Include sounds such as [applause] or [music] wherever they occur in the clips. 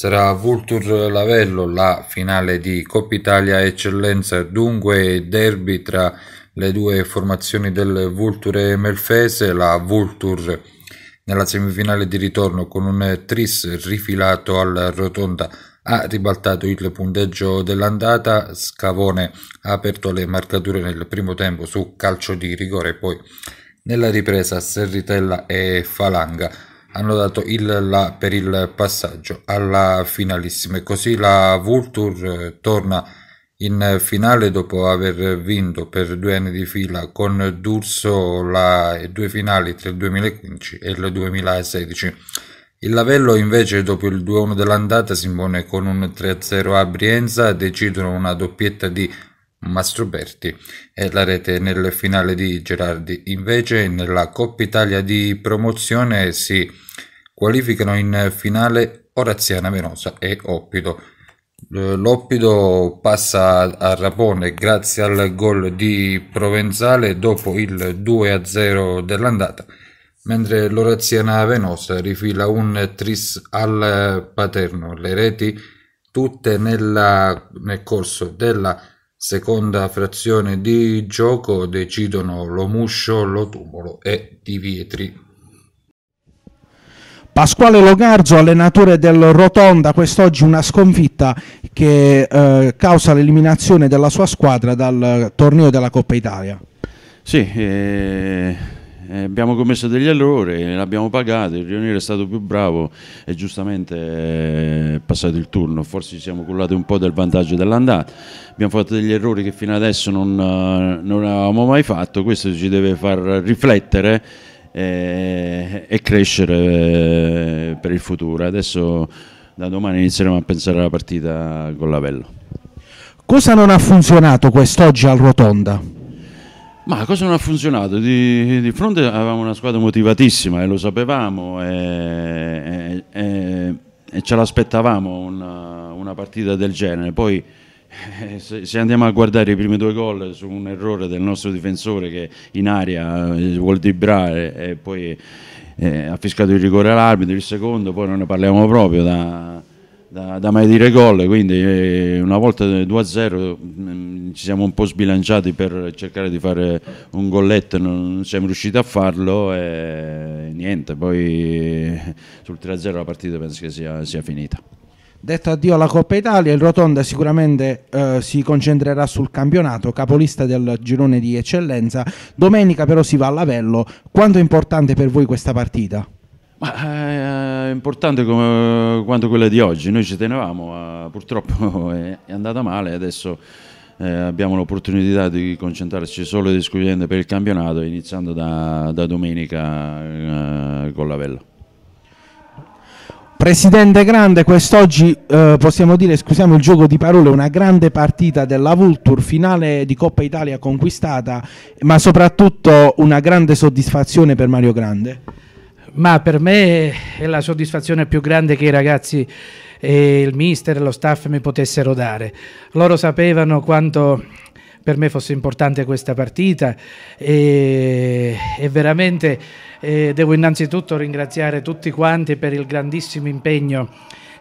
Sarà Vultur Lavello la finale di Coppa Italia Eccellenza, dunque derby tra le due formazioni del Vulture Melfese, la Vultur nella semifinale di ritorno con un tris rifilato alla rotonda ha ribaltato il punteggio dell'andata, Scavone ha aperto le marcature nel primo tempo su calcio di rigore poi nella ripresa Serritella e Falanga hanno dato il la per il passaggio alla finalissima e così la Vulture eh, torna in finale dopo aver vinto per due anni di fila con D'Urso la, due finali tra il 2015 e il 2016. Il Lavello invece dopo il 2-1 dell'andata si impone con un 3-0 a Brienza, decidono una doppietta di Mastroberti e la rete nel finale di Gerardi. Invece nella Coppa Italia di promozione si qualificano in finale Oraziana Venosa e Oppido. Eh, L'Oppido passa a Rapone grazie al gol di Provenzale dopo il 2-0 dell'andata, mentre l'Oraziana Venosa rifila un tris al Paterno. Le reti tutte nella, nel corso della Seconda frazione di gioco decidono lo Muscio, lo Tumulo e Di Vietri. Pasquale Logarzo, allenatore del Rotonda, quest'oggi una sconfitta che eh, causa l'eliminazione della sua squadra dal torneo della Coppa Italia. Sì, eh, eh, abbiamo commesso degli errori, l'abbiamo pagato, il Rioniere è stato più bravo e giustamente eh, è passato il turno, forse ci siamo cullati un po' del vantaggio dell'andata, abbiamo fatto degli errori che fino adesso non, eh, non avevamo mai fatto, questo ci deve far riflettere e, eh, e crescere per il futuro. Adesso da domani inizieremo a pensare alla partita con l'Avello. Cosa non ha funzionato quest'oggi al Rotonda? Ma cosa non ha funzionato? Di, di fronte avevamo una squadra motivatissima e eh, lo sapevamo e, e, e ce l'aspettavamo una, una, partita del genere. Poi eh, se, andiamo a guardare i primi due gol su un errore del nostro difensore che in aria eh, vuol dibrare e poi eh, ha fiscato il rigore all'arbitro, il secondo poi non ne parliamo proprio da, da, da mai dire gol, quindi una volta 2-0 ci siamo un po' sbilanciati per cercare di fare un golletto, non siamo riusciti a farlo e niente, poi sul 3-0 la partita penso che sia, sia finita. Detto addio alla Coppa Italia, il Rotonda sicuramente eh, si concentrerà sul campionato, capolista del girone di eccellenza. Domenica però si va a Lavello. Quanto è importante per voi questa partita? Ma eh, è importante come, quanto quella di oggi, noi ci tenevamo, purtroppo [laughs] è andata male, adesso eh, abbiamo l'opportunità di concentrarci solo ed esclusivamente per il campionato, iniziando da, da domenica eh, con la Vella. Presidente Grande, quest'oggi eh, possiamo dire, scusiamo il gioco di parole, una grande partita della Vultur, finale di Coppa Italia conquistata, ma soprattutto una grande soddisfazione per Mario Grande. Ma per me è la soddisfazione più grande che i ragazzi e il mister e lo staff mi potessero dare. Loro sapevano quanto per me fosse importante questa partita e, e veramente eh, devo innanzitutto ringraziare tutti quanti per il grandissimo impegno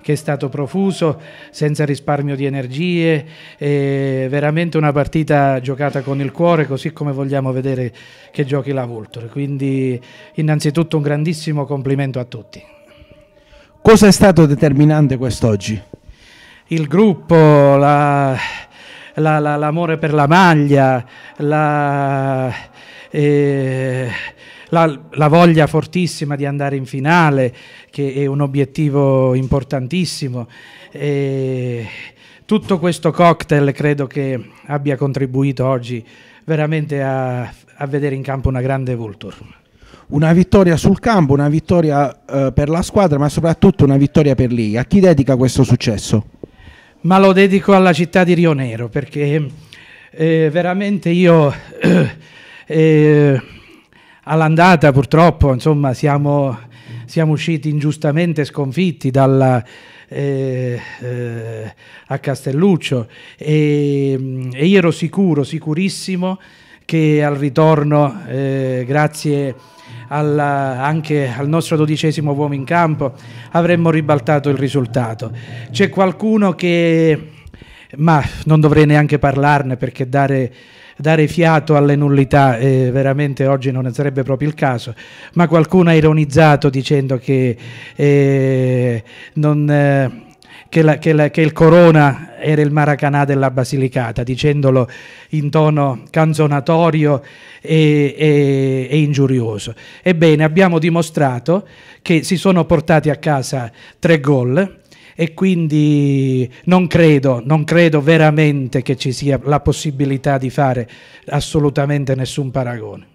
che è stato profuso, senza risparmio di energie, veramente una partita giocata con il cuore, così come vogliamo vedere che giochi la Vulture. Quindi innanzitutto un grandissimo complimento a tutti. Cosa è stato determinante quest'oggi? Il gruppo, la, la, la, l'amore per la maglia, la, eh, la, voglia fortissima di andare in finale, che è un obiettivo importantissimo. Eh, tutto questo cocktail credo che abbia contribuito oggi veramente a, a vedere in campo una grande Vulture una vittoria sul campo, una vittoria eh, per la squadra, ma soprattutto una vittoria per lei. A chi dedica questo successo? Ma lo dedico alla città di Rionero perché eh, veramente io [clears throat] eh, all'andata purtroppo insomma, siamo, siamo, usciti ingiustamente sconfitti dalla, eh, eh, a Castelluccio e, e, io ero sicuro, sicurissimo che al ritorno eh, grazie a al, anche al nostro dodicesimo uomo in campo, avremmo ribaltato il risultato. C'è qualcuno che, ma non dovrei neanche parlarne perché dare dare fiato alle nullità eh, veramente oggi non sarebbe proprio il caso, ma qualcuno ha ironizzato dicendo che eh, non... Eh che, la, che, la, che, il Corona era il Maracanà della Basilicata, dicendolo in tono canzonatorio e, e, e ingiurioso. Ebbene, abbiamo dimostrato che si sono portati a casa tre gol, e quindi non credo, non credo, veramente che ci sia la possibilità di fare assolutamente nessun paragone.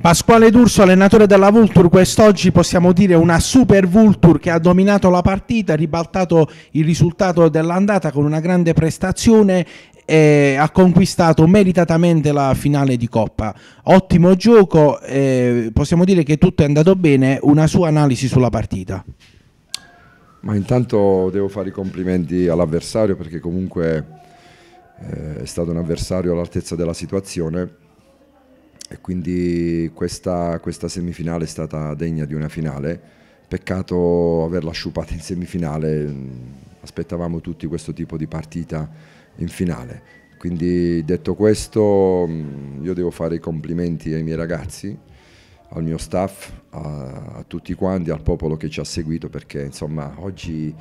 Pasquale D'Urso, allenatore della Vulture, quest'oggi possiamo dire una super Vulture che ha dominato la partita, ribaltato il risultato dell'andata con una grande prestazione e ha conquistato meritatamente la finale di Coppa. Ottimo gioco, eh, possiamo dire che tutto è andato bene, una sua analisi sulla partita. Ma intanto devo fare i complimenti all'avversario perché comunque eh, è stato un avversario all'altezza della situazione e quindi questa, questa semifinale è stata degna di una finale. Peccato averla sciupata in semifinale, mm, aspettavamo tutti questo tipo di partita in finale. Quindi detto questo mm, io devo fare i complimenti ai miei ragazzi, al mio staff, a, a tutti quanti, al popolo che ci ha seguito perché insomma oggi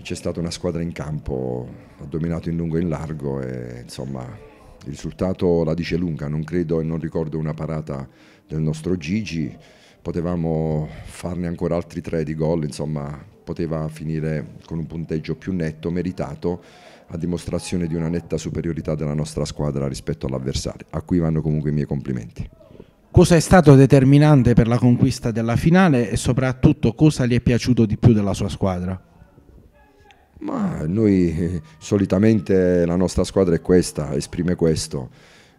c'è stata una squadra in campo, ha dominato in lungo e in largo e insomma il risultato la dice lunga, non credo e non ricordo una parata del nostro Gigi, potevamo farne ancora altri tre di gol, insomma poteva finire con un punteggio più netto, meritato, a dimostrazione di una netta superiorità della nostra squadra rispetto all'avversario, a cui vanno comunque i miei complimenti. Cosa è stato determinante per la conquista della finale e soprattutto cosa gli è piaciuto di più della sua squadra? Ma noi eh, solitamente la nostra squadra è questa, esprime questo.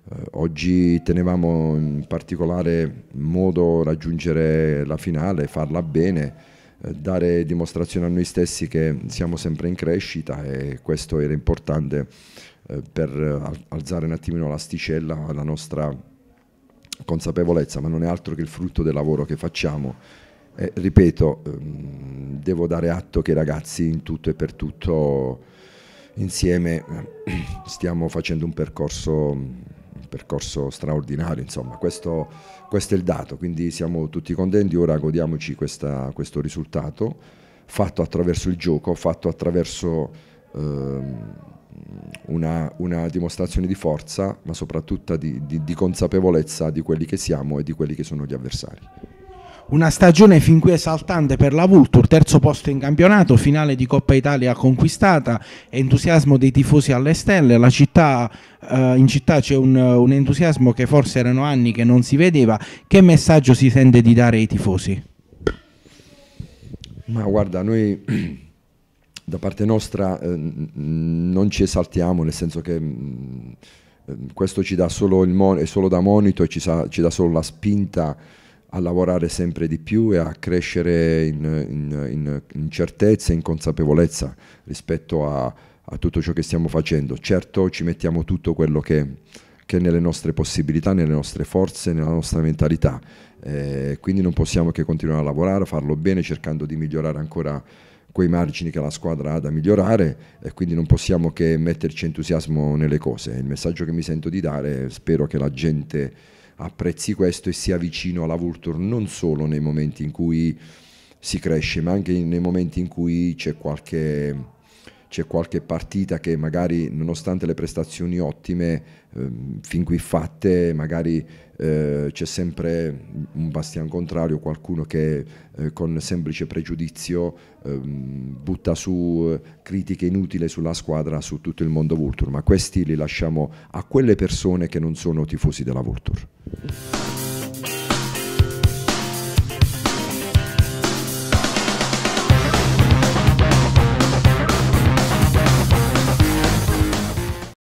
Eh, oggi tenevamo in particolare modo raggiungere la finale, farla bene, eh, dare dimostrazione a noi stessi che siamo sempre in crescita e questo era importante eh, per eh, alzare un attimino l'asticella alla nostra consapevolezza, ma non è altro che il frutto del lavoro che facciamo eh, ripeto, ehm, devo dare atto che i ragazzi in tutto e per tutto insieme [clears throat] stiamo facendo un percorso, un percorso straordinario, insomma, questo, questo, è il dato, quindi siamo tutti contenti, ora godiamoci questa, questo risultato fatto attraverso il gioco, fatto attraverso ehm, una, una, dimostrazione di forza, ma soprattutto di, di, di consapevolezza di quelli che siamo e di quelli che sono gli avversari. Una stagione fin qui esaltante per la Vultur, terzo posto in campionato, finale di Coppa Italia conquistata, entusiasmo dei tifosi alle stelle, città, eh, in città c'è un, un entusiasmo che forse erano anni che non si vedeva. Che messaggio si sente di dare ai tifosi? Ma guarda, noi [clears throat] da parte nostra eh, non ci esaltiamo, nel senso che mh, mm, eh, questo ci dà solo, il mon- solo da monito e ci, sa- ci dà solo la spinta a lavorare sempre di più e a crescere in, in, in, in certezza e in consapevolezza rispetto a, a, tutto ciò che stiamo facendo. Certo ci mettiamo tutto quello che, che è nelle nostre possibilità, nelle nostre forze, nella nostra mentalità, eh, quindi non possiamo che continuare a lavorare, a farlo bene, cercando di migliorare ancora quei margini che la squadra ha da migliorare e quindi non possiamo che metterci entusiasmo nelle cose. Il messaggio che mi sento di dare, spero che la gente apprezzi questo e sia vicino alla Vulture non solo nei momenti in cui si cresce, ma anche nei momenti in cui c'è qualche c'è qualche partita che magari nonostante le prestazioni ottime ehm, fin qui fatte, magari eh, c'è sempre un bastian contrario, qualcuno che eh, con semplice pregiudizio ehm, butta su eh, critiche inutili sulla squadra, su tutto il mondo Vulture, ma questi li lasciamo a quelle persone che non sono tifosi della Vulture.